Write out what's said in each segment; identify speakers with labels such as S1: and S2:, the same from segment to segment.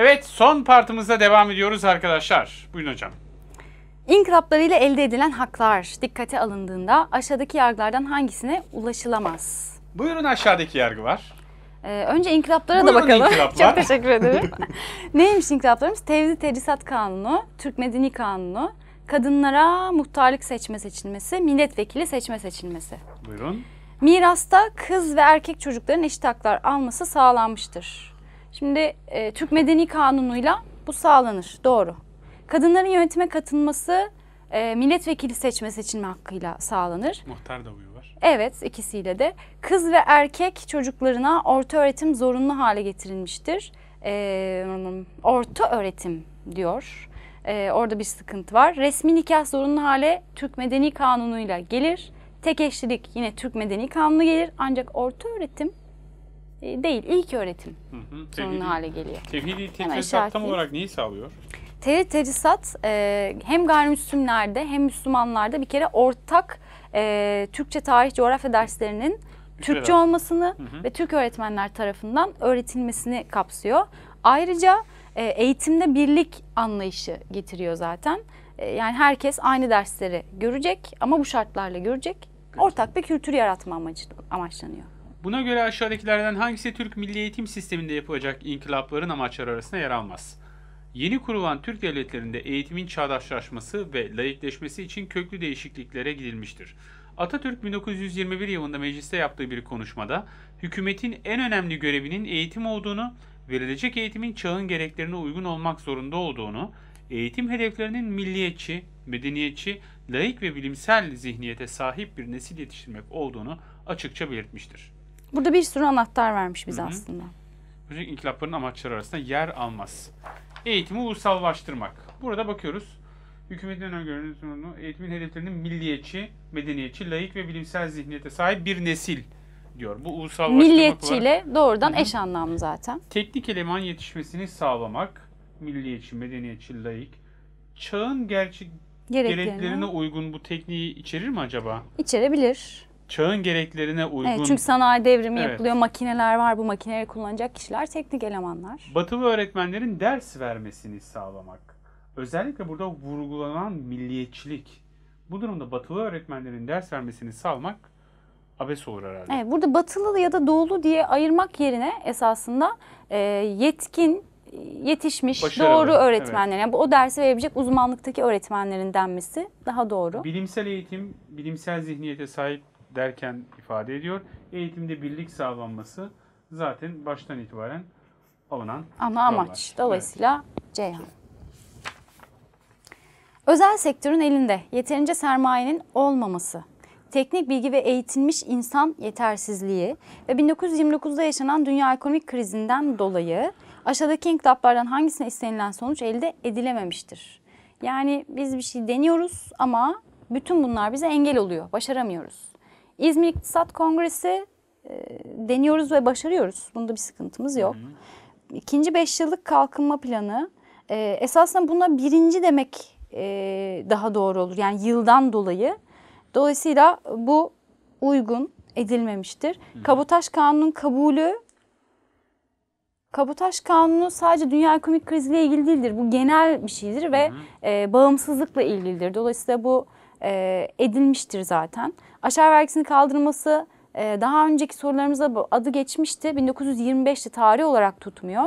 S1: Evet son partımıza devam ediyoruz arkadaşlar. Buyurun hocam.
S2: İnkılapları ile elde edilen haklar dikkate alındığında aşağıdaki yargılardan hangisine ulaşılamaz?
S1: Buyurun aşağıdaki yargı var.
S2: Ee, önce inkılaplara Buyurun da bakalım. Inkılaplar. Çok teşekkür ederim. Neymiş inkılaplarımız? Tevzi Tedrisat Kanunu, Türk Medeni Kanunu, kadınlara muhtarlık seçme seçilmesi, milletvekili seçme seçilmesi. Buyurun. Mirasta kız ve erkek çocukların eşit haklar alması sağlanmıştır. Şimdi e, Türk Medeni Kanunu'yla bu sağlanır. Doğru. Kadınların yönetime katılması e, milletvekili seçme seçilme hakkıyla sağlanır.
S1: Muhtar da huyu var.
S2: Evet ikisiyle de. Kız ve erkek çocuklarına orta öğretim zorunlu hale getirilmiştir. E, orta öğretim diyor. E, orada bir sıkıntı var. Resmi nikah zorunlu hale Türk Medeni Kanunu'yla gelir. Tek eşlilik yine Türk Medeni Kanunu gelir. Ancak orta öğretim ee, değil, ilk öğretim hı hale geliyor.
S1: Tevhidi tecrizat tam olarak neyi sağlıyor?
S2: Tevhid tecrisat e, hem gayrimüslimlerde hem Müslümanlarda bir kere ortak e, Türkçe tarih coğrafya derslerinin Türkçe olmasını hı hı. ve Türk öğretmenler tarafından öğretilmesini kapsıyor. Ayrıca e, eğitimde birlik anlayışı getiriyor zaten. E, yani herkes aynı dersleri görecek ama bu şartlarla görecek. Ortak bir kültür yaratma amaçlanıyor.
S1: Buna göre aşağıdakilerden hangisi Türk Milli Eğitim Sisteminde yapılacak inkılapların amaçları arasında yer almaz? Yeni kurulan Türk devletlerinde eğitimin çağdaşlaşması ve layıkleşmesi için köklü değişikliklere gidilmiştir. Atatürk 1921 yılında mecliste yaptığı bir konuşmada hükümetin en önemli görevinin eğitim olduğunu, verilecek eğitimin çağın gereklerine uygun olmak zorunda olduğunu, eğitim hedeflerinin milliyetçi, medeniyetçi, layık ve bilimsel zihniyete sahip bir nesil yetiştirmek olduğunu açıkça belirtmiştir.
S2: Burada bir sürü anahtar vermiş bize Hı-hı. aslında.
S1: Hocam inkılapların amaçları arasında yer almaz. Eğitimi ulusallaştırmak. Burada bakıyoruz. Hükümetin öngörünün eğitimin hedeflerinin milliyetçi, medeniyetçi, layık ve bilimsel zihniyete sahip bir nesil diyor. Bu ulusallaştırmak Milliyetçiyle olarak... doğrudan Hı-hı. eş
S2: anlamlı zaten.
S1: Teknik eleman yetişmesini sağlamak. Milliyetçi, medeniyetçi, layık. Çağın gerçek
S2: gereklerine
S1: uygun bu tekniği içerir mi acaba?
S2: İçerebilir
S1: çağın gereklerine uygun. Evet, çünkü sanayi
S2: devrimi evet. yapılıyor, makineler var. Bu makineleri kullanacak kişiler teknik elemanlar.
S1: Batılı öğretmenlerin ders vermesini sağlamak. Özellikle burada vurgulanan milliyetçilik. Bu durumda batılı öğretmenlerin ders vermesini sağlamak abes olur herhalde. Evet,
S2: burada batılı ya da doğulu diye ayırmak yerine esasında e, yetkin yetişmiş Başarılı. doğru öğretmenlerin evet. yani o dersi verebilecek uzmanlıktaki öğretmenlerin denmesi daha doğru.
S1: Bilimsel eğitim, bilimsel zihniyete sahip derken ifade ediyor. Eğitimde birlik sağlanması zaten baştan itibaren alınan ana amaç. Yollar. Dolayısıyla
S2: evet. Ceyhan. Özel sektörün elinde yeterince sermayenin olmaması, teknik bilgi ve eğitilmiş insan yetersizliği ve 1929'da yaşanan dünya ekonomik krizinden dolayı aşağıdaki inkılaplardan hangisine istenilen sonuç elde edilememiştir? Yani biz bir şey deniyoruz ama bütün bunlar bize engel oluyor, başaramıyoruz. İzmir İktisat Kongresi e, deniyoruz ve başarıyoruz. Bunda bir sıkıntımız yok. Hı İkinci beş yıllık kalkınma planı e, esasında buna birinci demek e, daha doğru olur. Yani yıldan dolayı. Dolayısıyla bu uygun edilmemiştir. Hı hı. Kabotaj kanunun kabulü Kabotaj kanunu sadece dünya ekonomik kriziyle ilgili değildir. Bu genel bir şeydir ve hı E, bağımsızlıkla ilgilidir. Dolayısıyla bu e, edilmiştir zaten. Aşağı vergisini kaldırması e, daha önceki sorularımızda bu adı geçmişti. 1925'te tarih olarak tutmuyor.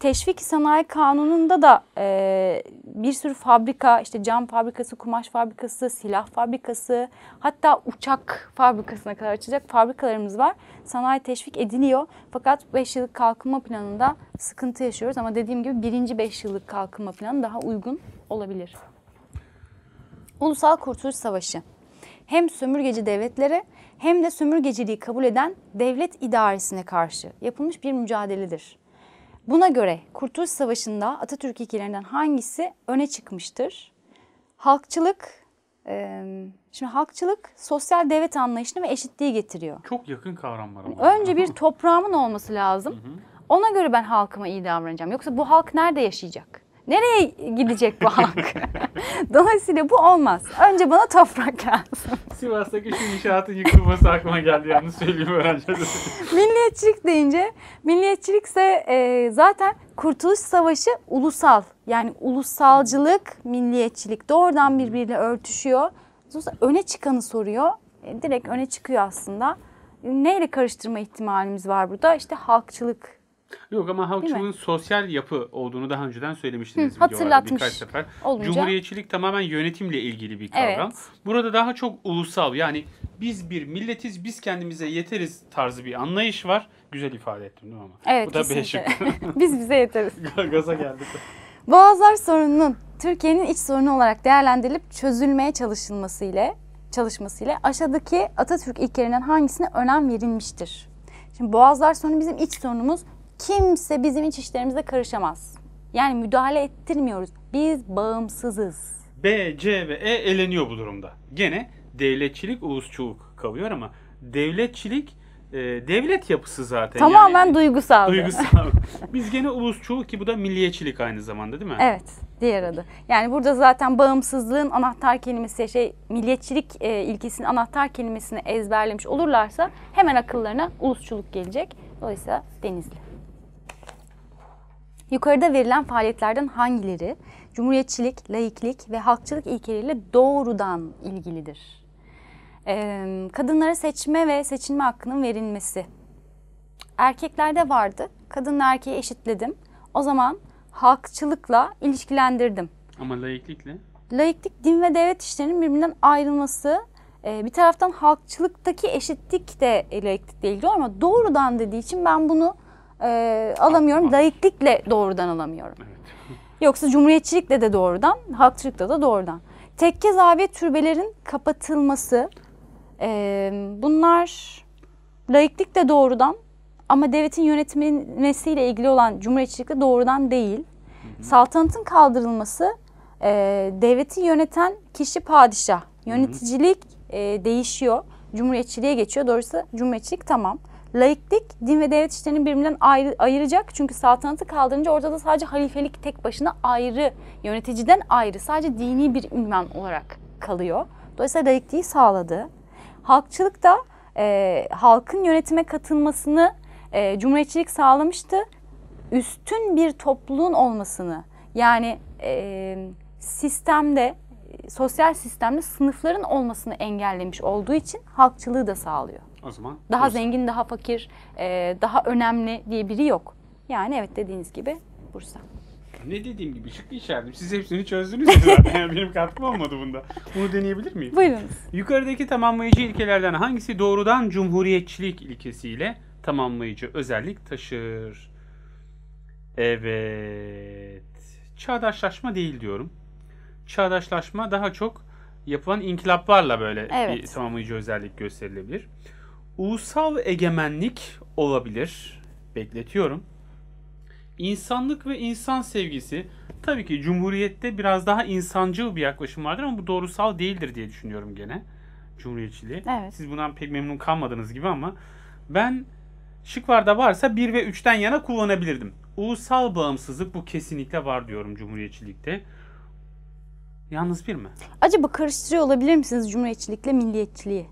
S2: Teşvik Sanayi Kanunu'nda da e, bir sürü fabrika, işte cam fabrikası, kumaş fabrikası, silah fabrikası, hatta uçak fabrikasına kadar açacak fabrikalarımız var. Sanayi teşvik ediliyor. Fakat 5 yıllık kalkınma planında sıkıntı yaşıyoruz. Ama dediğim gibi birinci 5 yıllık kalkınma planı daha uygun olabilir. Ulusal Kurtuluş Savaşı hem sömürgeci devletlere hem de sömürgeciliği kabul eden devlet idaresine karşı yapılmış bir mücadeledir. Buna göre Kurtuluş Savaşı'nda Atatürk ilkelerinden hangisi öne çıkmıştır? Halkçılık, e, şimdi halkçılık sosyal devlet anlayışını ve eşitliği getiriyor. Çok
S1: yakın kavramlar ama.
S2: Önce bir toprağımın olması lazım. Ona göre ben halkıma iyi davranacağım. Yoksa bu halk nerede yaşayacak? Nereye gidecek bu halk? Dolayısıyla bu olmaz. Önce bana toprak lazım. Sivas'taki
S1: şu inşaatın yıkılması aklıma geldi yalnız söyleyeyim
S2: öğrencilere. milliyetçilik deyince, milliyetçilikse e, zaten Kurtuluş Savaşı ulusal. Yani ulusalcılık, milliyetçilik doğrudan birbiriyle örtüşüyor. Dolayısıyla öne çıkanı soruyor. E, direkt öne çıkıyor aslında. Neyle karıştırma ihtimalimiz var burada? İşte halkçılık
S1: Yok ama halkçılığın sosyal yapı olduğunu daha önceden söylemiştiniz. Hı, hatırlatmış birkaç sefer. Olunca. Cumhuriyetçilik tamamen yönetimle ilgili bir kavram. Evet. Burada daha çok ulusal yani biz bir milletiz biz kendimize yeteriz tarzı bir anlayış var. Güzel ifade ettim değil mi ama? Evet Bu da beşik.
S2: biz bize yeteriz. Gaza geldik. Boğazlar sorununun Türkiye'nin iç sorunu olarak değerlendirilip çözülmeye çalışılması ile çalışması ile aşağıdaki Atatürk ilkelerinden hangisine önem verilmiştir? Şimdi Boğazlar sorunu bizim iç sorunumuz kimse bizim iç işlerimize karışamaz. Yani müdahale ettirmiyoruz. Biz bağımsızız.
S1: B, C ve E eleniyor bu durumda. Gene devletçilik, ulusçuluk kalıyor ama devletçilik e, devlet yapısı zaten. Tamamen yani,
S2: duygusal. Duygusal.
S1: Biz gene ulusçuluk ki bu da milliyetçilik aynı zamanda değil mi? Evet.
S2: Diğer adı. Yani burada zaten bağımsızlığın anahtar kelimesi şey milliyetçilik e, ilkesinin anahtar kelimesini ezberlemiş olurlarsa hemen akıllarına ulusçuluk gelecek. Dolayısıyla Denizli. Yukarıda verilen faaliyetlerden hangileri cumhuriyetçilik, laiklik ve halkçılık ilkeleriyle doğrudan ilgilidir? Ee, kadınlara seçme ve seçilme hakkının verilmesi. Erkeklerde vardı. Kadınla erkeği eşitledim. O zaman halkçılıkla ilişkilendirdim.
S1: Ama laiklikle?
S2: Laiklik din ve devlet işlerinin birbirinden ayrılması. Ee, bir taraftan halkçılıktaki eşitlik de e, laiklikle ilgili ama doğrudan dediği için ben bunu e, alamıyorum. Laiklikle doğrudan alamıyorum. Evet. Yoksa cumhuriyetçilikle de doğrudan, halkçılıkla da doğrudan. Tekke zaviye türbelerin kapatılması e, bunlar laiklikle doğrudan ama devletin yönetilmesiyle ilgili olan cumhuriyetçilikle doğrudan değil. Hı Saltanatın kaldırılması e, devleti yöneten kişi padişah. Yöneticilik E, değişiyor. Cumhuriyetçiliğe geçiyor. Doğrusu cumhuriyetçilik tamam laiklik din ve devlet işlerinin birbirinden ayrı, ayıracak. Çünkü saltanatı kaldırınca orada da sadece halifelik tek başına ayrı, yöneticiden ayrı, sadece dini bir ünvan olarak kalıyor. Dolayısıyla laikliği sağladı. Halkçılık da e, halkın yönetime katılmasını e, cumhuriyetçilik sağlamıştı. Üstün bir topluluğun olmasını yani e, sistemde sosyal sistemde sınıfların olmasını engellemiş olduğu için halkçılığı da sağlıyor. O zaman daha Bursa. zengin, daha fakir, e, daha önemli diye biri yok. Yani evet dediğiniz gibi Bursa.
S1: Ne dediğim gibi şık işaretim. Siz hepsini çözdünüz zaten. Yani benim katkım olmadı bunda. Bunu deneyebilir miyim? Buyurunuz. Yukarıdaki tamamlayıcı ilkelerden hangisi doğrudan cumhuriyetçilik ilkesiyle tamamlayıcı özellik taşır? Evet. Çağdaşlaşma değil diyorum. Çağdaşlaşma daha çok yapılan inkılaplarla böyle evet. bir tamamlayıcı özellik gösterilebilir. Ulusal egemenlik olabilir. Bekletiyorum. İnsanlık ve insan sevgisi tabii ki cumhuriyette biraz daha insancıl bir yaklaşım vardır ama bu doğrusal değildir diye düşünüyorum gene. Cumhuriyetçiliği. Evet. Siz bundan pek memnun kalmadınız gibi ama ben şıklarda varsa 1 ve 3'ten yana kullanabilirdim. Ulusal bağımsızlık bu kesinlikle var diyorum cumhuriyetçilikte. Yalnız bir mi?
S2: Acaba karıştırıyor olabilir misiniz cumhuriyetçilikle milliyetçiliği?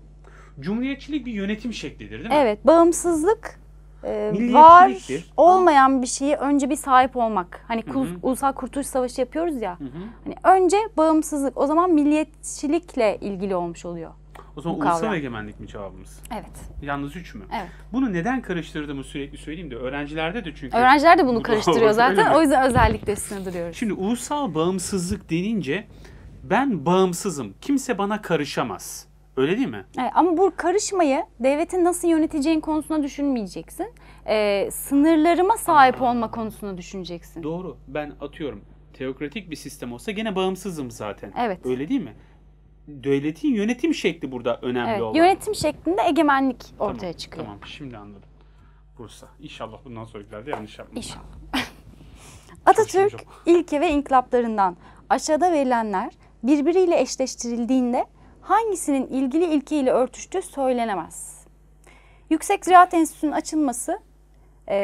S1: Cumhuriyetçilik bir yönetim şeklidir değil mi? Evet,
S2: bağımsızlık e, var olmayan bir şeyi önce bir sahip olmak. Hani hı hı. ulusal kurtuluş savaşı yapıyoruz ya. Hı hı. Hani önce bağımsızlık. O zaman milliyetçilikle ilgili olmuş oluyor. O zaman ulusal kavram.
S1: egemenlik mi cevabımız? Evet. Yalnız üç mü? Evet. Bunu neden karıştırdığımı sürekli söyleyeyim de öğrencilerde de çünkü. Öğrenciler de bunu karıştırıyor zaten. O yüzden
S2: özellikle üstüne
S1: Şimdi ulusal bağımsızlık denince ben bağımsızım. Kimse bana karışamaz. Öyle değil mi?
S2: Evet, ama bu karışmayı devletin nasıl yöneteceğin konusuna düşünmeyeceksin. Ee, sınırlarıma sahip olma konusuna düşüneceksin. Doğru.
S1: Ben atıyorum teokratik bir sistem olsa gene bağımsızım zaten. Evet. Öyle değil mi? Devletin yönetim şekli burada önemli evet, olan.
S2: Yönetim şeklinde egemenlik tamam, ortaya çıkıyor. Tamam
S1: şimdi anladım. Bursa. İnşallah bundan sonrakilerde yanlış yapmam. İnşallah.
S2: Atatürk ilke ve inkılaplarından aşağıda verilenler birbiriyle eşleştirildiğinde hangisinin ilgili ilkiyle örtüştüğü söylenemez. Yüksek Ziraat Enstitüsü'nün açılması e,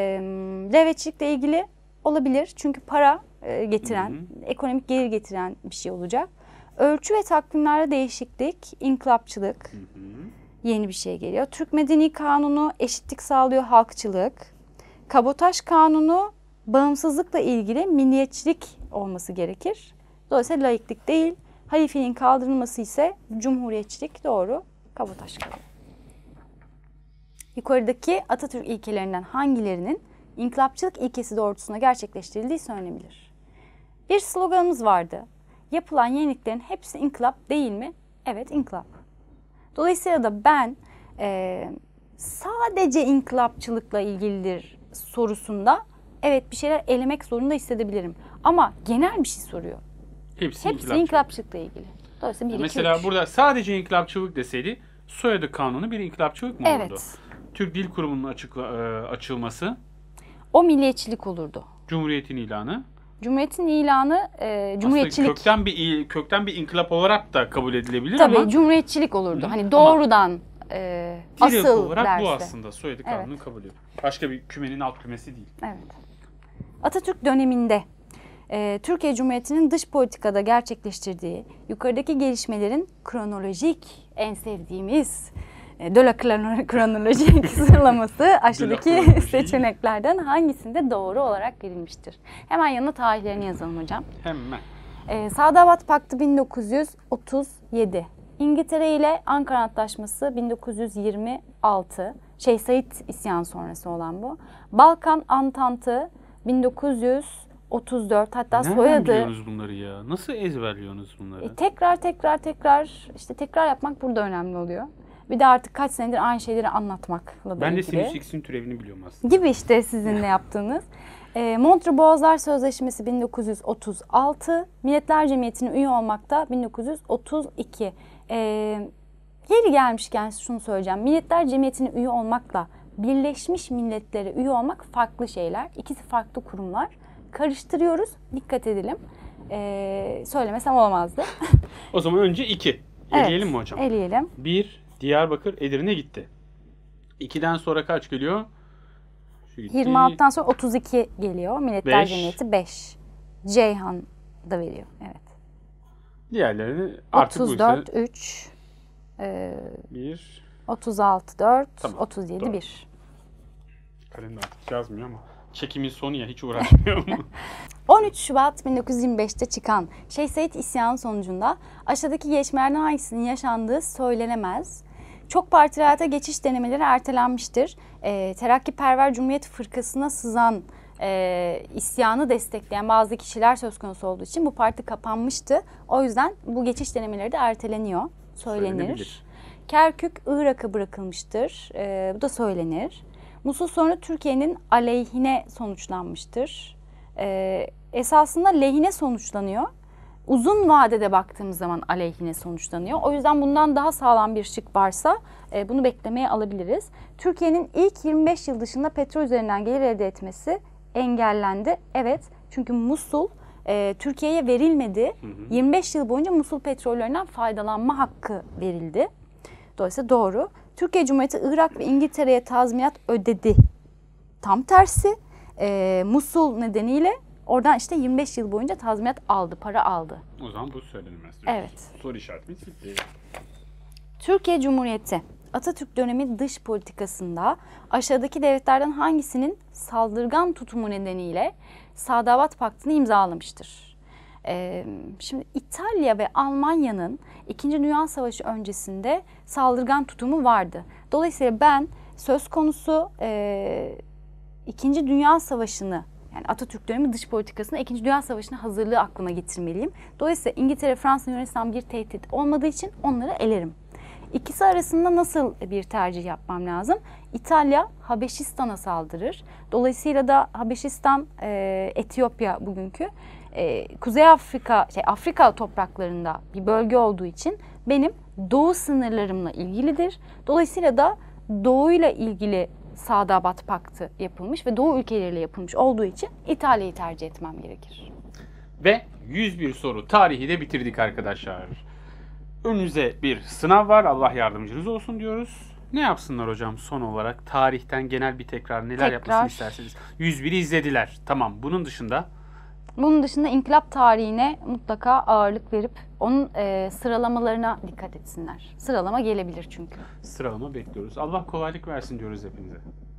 S2: devletçilikle ilgili olabilir. Çünkü para e, getiren, hı hı. ekonomik gelir getiren bir şey olacak. Ölçü ve takvimlerde değişiklik, inkılapçılık hı hı. yeni bir şey geliyor. Türk Medeni Kanunu eşitlik sağlıyor, halkçılık. Kabotaj Kanunu bağımsızlıkla ilgili milliyetçilik olması gerekir. Dolayısıyla laiklik değil, halifenin kaldırılması ise cumhuriyetçilik doğru kabataş kalıyor. Yukarıdaki Atatürk ilkelerinden hangilerinin inkılapçılık ilkesi doğrultusunda gerçekleştirildiği söylenebilir. Bir sloganımız vardı. Yapılan yeniliklerin hepsi inkılap değil mi? Evet inkılap. Dolayısıyla da ben e, sadece inkılapçılıkla ilgilidir sorusunda evet bir şeyler elemek zorunda hissedebilirim. Ama genel bir şey soruyor. Hepsi, Hepsi inkılapçılıkla ilgili. Dolayısıyla 1, Mesela 2, burada
S1: sadece inkılapçılık deseydi soyadı kanunu bir inkılapçılık mı evet. olurdu? Türk Dil Kurumu'nun açıkla, e, açılması.
S2: O milliyetçilik olurdu.
S1: Cumhuriyetin ilanı.
S2: Cumhuriyetin ilanı e, cumhuriyetçilik. Aslında
S1: kökten bir kökten bir inkılap olarak da kabul edilebilir Tabii, ama. Tabii cumhuriyetçilik olurdu. Hı. Hani
S2: doğrudan e, asıl olarak bu aslında soyadı kanunu
S1: evet. kabul ediyor. Başka bir kümenin alt kümesi değil.
S2: Evet. Atatürk döneminde ee, Türkiye Cumhuriyeti'nin dış politikada gerçekleştirdiği yukarıdaki gelişmelerin kronolojik en sevdiğimiz e, Döla kronolojik sıralaması aşağıdaki seçeneklerden hangisinde doğru olarak verilmiştir? Hemen yanına tarihlerini yazalım hocam. Hemen. E, ee, Sadabat Paktı 1937. İngiltere ile Ankara Antlaşması 1926. Şeyh Said isyan sonrası olan bu. Balkan Antantı 1900 34 hatta Nereden soyadı. biliyorsunuz
S1: bunları ya? Nasıl ezberliyorsunuz bunları?
S2: E, tekrar tekrar tekrar işte tekrar yapmak burada önemli oluyor. Bir de artık kaç senedir aynı şeyleri anlatmakla Ben de ilgili. sinüs
S1: x'in türevini biliyorum aslında. Gibi
S2: işte sizinle yaptığınız. E, Montre Boğazlar Sözleşmesi 1936, Milletler Cemiyeti'nin üye olmak da 1932. E, yeri gelmişken şunu söyleyeceğim. Milletler Cemiyeti'nin üye olmakla Birleşmiş Milletler'e üye olmak farklı şeyler. İkisi farklı kurumlar karıştırıyoruz. Dikkat edelim. Ee, söylemesem olmazdı.
S1: o zaman önce iki.
S2: Eleyelim evet, mi hocam? Eleyelim.
S1: 1 Diyarbakır Edirne gitti. İkiden sonra kaç geliyor? Şu gitti. 26'dan
S2: sonra 32 geliyor. Milletler beş. Cemiyeti 5. Ceyhan da veriyor. Evet.
S1: Diğerlerini artık 34 ise...
S2: 3 e, 1 36 4 tamam, 37 doğru. 1.
S1: Kalemde artık yazmıyor ama çekimin sonu ya hiç uğraşmıyor
S2: mu? 13 Şubat 1925'te çıkan Şehzade isyanı sonucunda aşağıdaki geçmelerden hangisinin yaşandığı söylenemez. Çok partili hayata geçiş denemeleri ertelenmiştir. E, ee, Perver Cumhuriyet Fırkası'na sızan e, isyanı destekleyen bazı kişiler söz konusu olduğu için bu parti kapanmıştı. O yüzden bu geçiş denemeleri de erteleniyor, söylenir. Kerkük Irak'a bırakılmıştır. E, bu da söylenir. Musul sonra Türkiye'nin aleyhine sonuçlanmıştır. E, esasında lehine sonuçlanıyor. Uzun vadede baktığımız zaman aleyhine sonuçlanıyor. O yüzden bundan daha sağlam bir şık varsa e, bunu beklemeye alabiliriz. Türkiye'nin ilk 25 yıl dışında petrol üzerinden gelir elde etmesi engellendi. Evet çünkü Musul e, Türkiye'ye verilmedi. Hı hı. 25 yıl boyunca Musul petrollerinden faydalanma hakkı verildi. Dolayısıyla doğru. Türkiye Cumhuriyeti Irak ve İngiltere'ye tazminat ödedi. Tam tersi e, Musul nedeniyle oradan işte 25 yıl boyunca tazminat aldı, para aldı.
S1: O zaman bu söylenemez. Evet. Soru işaretimiz bitti.
S2: Türkiye Cumhuriyeti Atatürk dönemi dış politikasında aşağıdaki devletlerden hangisinin saldırgan tutumu nedeniyle Sadavat Paktı'nı imzalamıştır? E, şimdi İtalya ve Almanya'nın 2. Dünya Savaşı öncesinde saldırgan tutumu vardı. Dolayısıyla ben söz konusu e, 2. Dünya Savaşı'nı yani Atatürk dönemi dış politikasına 2. Dünya Savaşı'na hazırlığı aklına getirmeliyim. Dolayısıyla İngiltere, Fransa, Yunanistan bir tehdit olmadığı için onları elerim. İkisi arasında nasıl bir tercih yapmam lazım? İtalya Habeşistan'a saldırır. Dolayısıyla da Habeşistan, e, Etiyopya bugünkü e, Kuzey Afrika, şey Afrika topraklarında bir bölge olduğu için benim doğu sınırlarımla ilgilidir. Dolayısıyla da doğuyla ilgili Sadabat Paktı yapılmış ve Doğu ülkeleriyle yapılmış olduğu için İtalya'yı tercih etmem gerekir.
S1: Ve 101 soru tarihi de bitirdik arkadaşlar. Önünüze bir sınav var. Allah yardımcınız olsun diyoruz. Ne yapsınlar hocam son olarak? Tarihten genel bir tekrar neler tekrar. yapmasını isterseniz. 101'i izlediler. Tamam. Bunun dışında
S2: bunun dışında inkılap tarihine mutlaka ağırlık verip onun e, sıralamalarına dikkat etsinler. Sıralama gelebilir çünkü.
S1: Sıralama bekliyoruz. Allah kolaylık versin diyoruz hepinize.